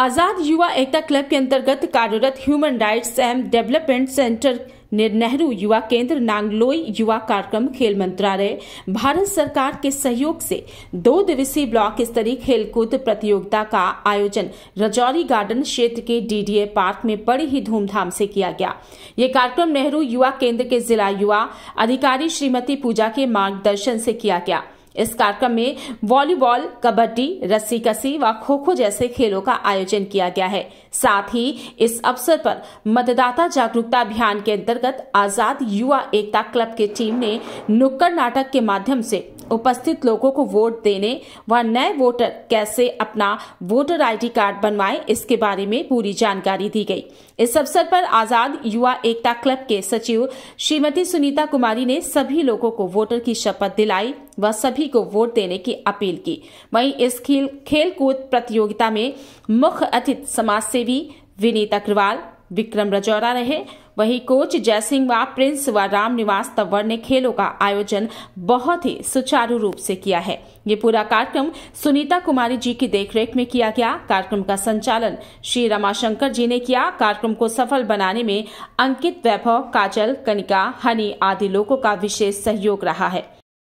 आज़ाद युवा एकता क्लब के अंतर्गत कार्यरत human rights and development centre Nehru Yuva Kendra Nangloi युवा कार्यक्रम खेल मंत्रालय भारत सरकार के सहयोग से दो दिवसीय ब्लॉक स्तरीय खेलकूद प्रतियोगिता का आयोजन रजौरी गार्डन क्षेत्र के डीडीए पार्क में बड़ी ही धूमधाम से किया गया ये कार्यक्रम नेहरू युवा केंद्र के जिला युवा अधिकारी श्रीमती पूजा के मार्गदर्शन से किया गया इस कार्यक्रम में वॉलीबॉल कबड्डी रस्सी कसी व खो खो जैसे खेलों का आयोजन किया गया है साथ ही इस अवसर पर मतदाता जागरूकता अभियान के अंतर्गत आजाद युवा एकता क्लब की टीम ने नुक्कड़ नाटक के माध्यम से उपस्थित लोगों को वोट देने व नए वोटर कैसे अपना वोटर आईडी कार्ड बनवाए इसके बारे में पूरी जानकारी दी गई इस अवसर पर आजाद युवा एकता क्लब के सचिव श्रीमती सुनीता कुमारी ने सभी लोगों को वोटर की शपथ दिलाई व सभी को वोट देने की अपील की वहीं इस खेल कूद प्रतियोगिता में मुख्य अतिथि समाज सेवी विनीत अग्रवाल विक्रम रजौरा रहे वही कोच जयसिंह व प्रिंस व राम निवास तंवर ने खेलों का आयोजन बहुत ही सुचारू रूप से किया है ये पूरा कार्यक्रम सुनीता कुमारी जी की देखरेख में किया गया कार्यक्रम का संचालन श्री रमाशंकर जी ने किया कार्यक्रम को सफल बनाने में अंकित वैभव काजल कनिका हनी आदि लोगों का विशेष सहयोग रहा है